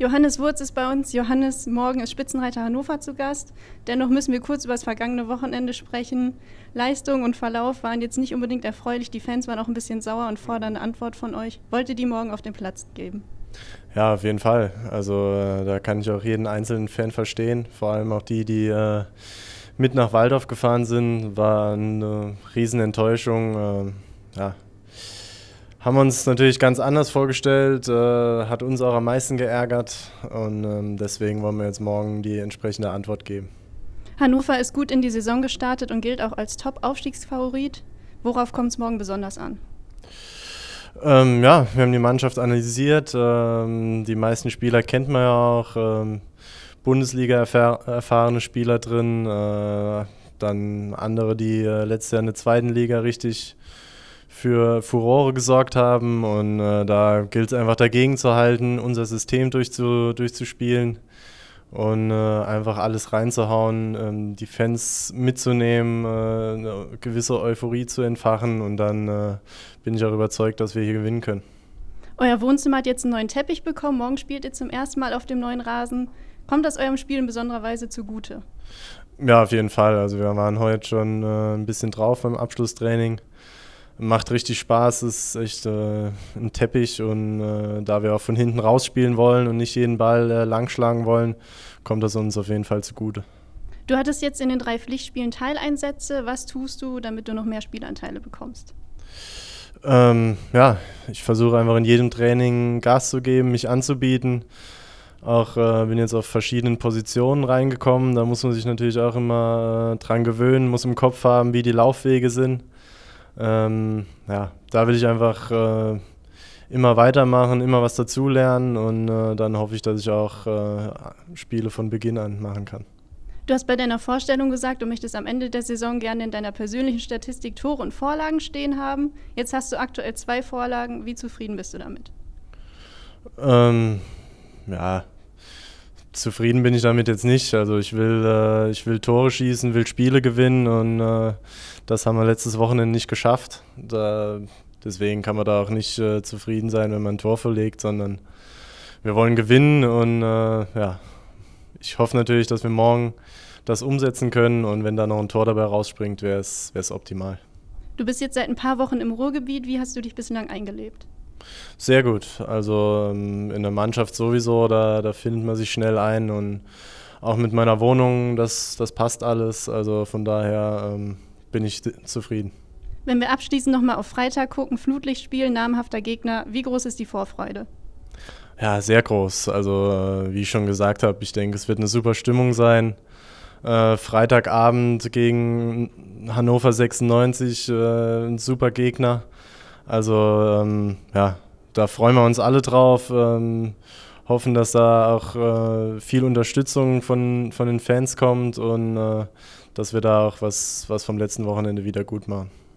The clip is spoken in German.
Johannes Wurz ist bei uns. Johannes, morgen ist Spitzenreiter Hannover zu Gast. Dennoch müssen wir kurz über das vergangene Wochenende sprechen. Leistung und Verlauf waren jetzt nicht unbedingt erfreulich. Die Fans waren auch ein bisschen sauer und fordern eine Antwort von euch. Wollt ihr die morgen auf den Platz geben? Ja, auf jeden Fall. Also äh, da kann ich auch jeden einzelnen Fan verstehen, vor allem auch die, die äh, mit nach Waldorf gefahren sind. War eine Riesenenttäuschung. Äh, ja, haben wir uns natürlich ganz anders vorgestellt, äh, hat uns auch am meisten geärgert und ähm, deswegen wollen wir jetzt morgen die entsprechende Antwort geben. Hannover ist gut in die Saison gestartet und gilt auch als Top-Aufstiegsfavorit. Worauf kommt es morgen besonders an? Ähm, ja, wir haben die Mannschaft analysiert. Ähm, die meisten Spieler kennt man ja auch. Ähm, Bundesliga-erfahrene Spieler drin, äh, dann andere, die äh, letztes Jahr in der zweiten Liga richtig äh, für Furore gesorgt haben. Und äh, da gilt es einfach dagegen zu halten, unser System durchzu, durchzuspielen und äh, einfach alles reinzuhauen, ähm, die Fans mitzunehmen, äh, eine gewisse Euphorie zu entfachen. Und dann äh, bin ich auch überzeugt, dass wir hier gewinnen können. Euer Wohnzimmer hat jetzt einen neuen Teppich bekommen. Morgen spielt ihr zum ersten Mal auf dem neuen Rasen. Kommt das eurem Spiel in besonderer Weise zugute? Ja, auf jeden Fall. Also wir waren heute schon äh, ein bisschen drauf beim Abschlusstraining macht richtig Spaß, ist echt äh, ein Teppich und äh, da wir auch von hinten rausspielen wollen und nicht jeden Ball äh, langschlagen wollen, kommt das uns auf jeden Fall zugute. Du hattest jetzt in den drei Pflichtspielen Teileinsätze. Was tust du, damit du noch mehr Spielanteile bekommst? Ähm, ja, ich versuche einfach in jedem Training Gas zu geben, mich anzubieten. Auch äh, bin jetzt auf verschiedenen Positionen reingekommen. Da muss man sich natürlich auch immer äh, dran gewöhnen, muss im Kopf haben, wie die Laufwege sind ähm, ja, da will ich einfach äh, immer weitermachen, immer was dazulernen und äh, dann hoffe ich, dass ich auch äh, Spiele von Beginn an machen kann. Du hast bei deiner Vorstellung gesagt, du möchtest am Ende der Saison gerne in deiner persönlichen Statistik Tore und Vorlagen stehen haben. Jetzt hast du aktuell zwei Vorlagen. Wie zufrieden bist du damit? Ähm, ja, zufrieden bin ich damit jetzt nicht. Also ich will, äh, ich will Tore schießen, will Spiele gewinnen und äh, das haben wir letztes Wochenende nicht geschafft. Da, deswegen kann man da auch nicht äh, zufrieden sein, wenn man ein Tor verlegt, sondern wir wollen gewinnen und äh, ja, ich hoffe natürlich, dass wir morgen das umsetzen können und wenn da noch ein Tor dabei rausspringt, wäre es optimal. Du bist jetzt seit ein paar Wochen im Ruhrgebiet. Wie hast du dich bislang eingelebt? Sehr gut. Also ähm, in der Mannschaft sowieso, da, da findet man sich schnell ein und auch mit meiner Wohnung, das, das passt alles. Also von daher ähm, bin ich zufrieden. Wenn wir abschließend nochmal auf Freitag gucken, Flutlichtspiel, namhafter Gegner, wie groß ist die Vorfreude? Ja, sehr groß. Also äh, wie ich schon gesagt habe, ich denke, es wird eine super Stimmung sein. Äh, Freitagabend gegen Hannover 96, äh, ein super Gegner. Also ähm, ja, da freuen wir uns alle drauf. Ähm, hoffen, dass da auch äh, viel Unterstützung von, von den Fans kommt und äh, dass wir da auch was, was vom letzten Wochenende wieder gut machen.